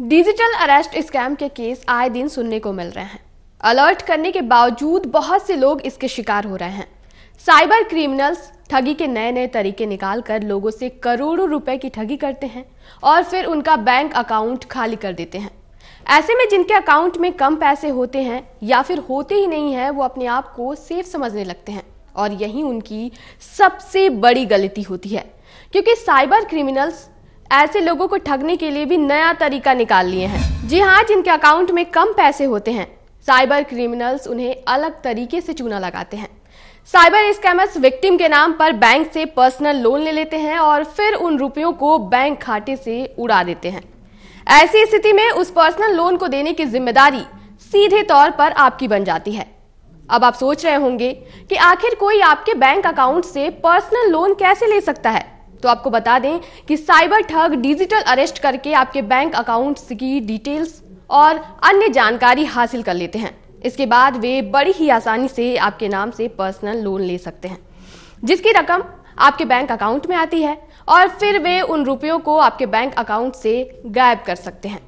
digital arrest scam के case आए दिन सुनने को मिल रहे हैं अलर्ट करने के बावजूद बहुत से लोग इसके शिकार हो रहे हैं साइबर क्रिमिनल्स ठगी के नए नए तरीके निकाल कर लोगों से करोड़ों रुपए की ठगी करते हैं और फिर उनका बैंक अकाउंट खाली कर देते हैं ऐसे में जिनके अकाउंट में कम पैसे होते हैं या फिर होते ही नहीं हैं वो अपने आप को सेफ समझने लगते हैं और यही उनकी सबसे बड़ी गलती होती है क्योंकि साइबर क्रिमिनल्स ऐसे लोगों को ठगने के लिए भी नया तरीका निकाल लिए हैं जी हाँ जिनके अकाउंट में कम पैसे होते हैं साइबर क्रिमिनल्स उन्हें अलग तरीके से चूना लगाते हैं साइबर स्कैमर्स विक्टिम के नाम पर बैंक से पर्सनल लोन ले लेते हैं और फिर उन रुपयों को बैंक खाते से उड़ा देते हैं ऐसी स्थिति में उस पर्सनल लोन को देने की जिम्मेदारी सीधे तौर पर आपकी बन जाती है अब आप सोच रहे होंगे कि आखिर कोई आपके बैंक अकाउंट से पर्सनल लोन कैसे ले सकता है तो आपको बता दें कि साइबर ठग डिजिटल अरेस्ट करके आपके बैंक अकाउंट्स की डिटेल्स और अन्य जानकारी हासिल कर लेते हैं इसके बाद वे बड़ी ही आसानी से आपके नाम से पर्सनल लोन ले सकते हैं जिसकी रकम आपके बैंक अकाउंट में आती है और फिर वे उन रुपयों को आपके बैंक अकाउंट से गायब कर सकते हैं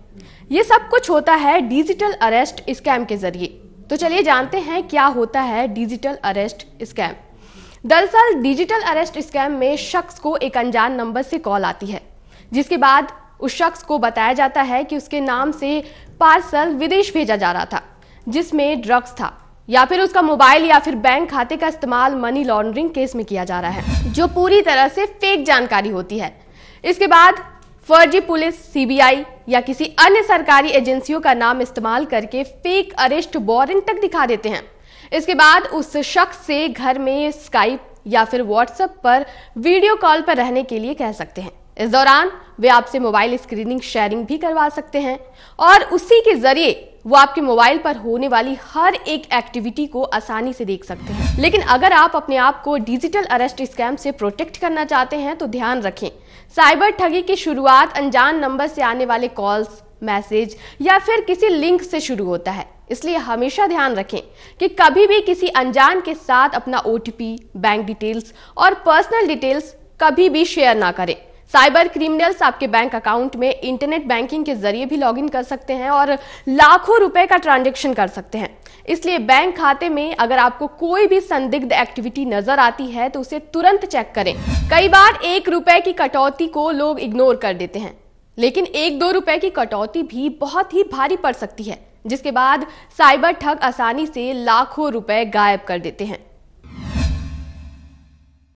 ये सब कुछ होता है डिजिटल अरेस्ट स्कैम के जरिए तो चलिए जानते हैं क्या होता है डिजिटल अरेस्ट स्कैम दरअसल डिजिटल अरेस्ट स्कैम में शख्स को एक अनजान नंबर से कॉल आती है जिसके बाद उस शख्स को बताया जाता है कि उसके नाम से पार्सल विदेश भेजा जा रहा था जिसमें ड्रग्स था या फिर उसका मोबाइल या फिर बैंक खाते का इस्तेमाल मनी लॉन्ड्रिंग केस में किया जा रहा है जो पूरी तरह से फेक जानकारी होती है इसके बाद फर्जी पुलिस सीबीआई या किसी अन्य सरकारी एजेंसियों का नाम इस्तेमाल करके फेक अरेस्ट वारंट तक दिखा देते हैं इसके बाद उस शख्स से घर में स्काइप या फिर व्हाट्सएप पर वीडियो कॉल पर रहने के लिए कह सकते हैं इस दौरान वे आपसे मोबाइल स्क्रीनिंग शेयरिंग भी करवा सकते हैं और उसी के जरिए वो आपके मोबाइल पर होने वाली हर एक एक्टिविटी को आसानी से देख सकते हैं लेकिन अगर आप अपने आप को डिजिटल अरेस्ट स्कैम से प्रोटेक्ट करना चाहते हैं तो ध्यान रखें साइबर ठगी की शुरुआत अनजान नंबर से आने वाले कॉल्स मैसेज या फिर किसी लिंक से शुरू होता है इसलिए हमेशा ध्यान रखें कि कभी भी किसी अनजान के साथ अपना ओ बैंक डिटेल्स और पर्सनल डिटेल्स कभी भी शेयर ना करें साइबर क्रिमिनल्स आपके बैंक अकाउंट में इंटरनेट बैंकिंग के जरिए भी लॉगिन कर सकते हैं और लाखों रुपए का ट्रांजेक्शन कर सकते हैं इसलिए बैंक खाते में अगर आपको कोई भी संदिग्ध एक्टिविटी नजर आती है तो उसे तुरंत चेक करें कई बार एक रुपए की कटौती को लोग इग्नोर कर देते हैं लेकिन एक दो रुपए की कटौती भी बहुत ही भारी पड़ सकती है जिसके बाद साइबर ठग आसानी से लाखों रुपए गायब कर देते हैं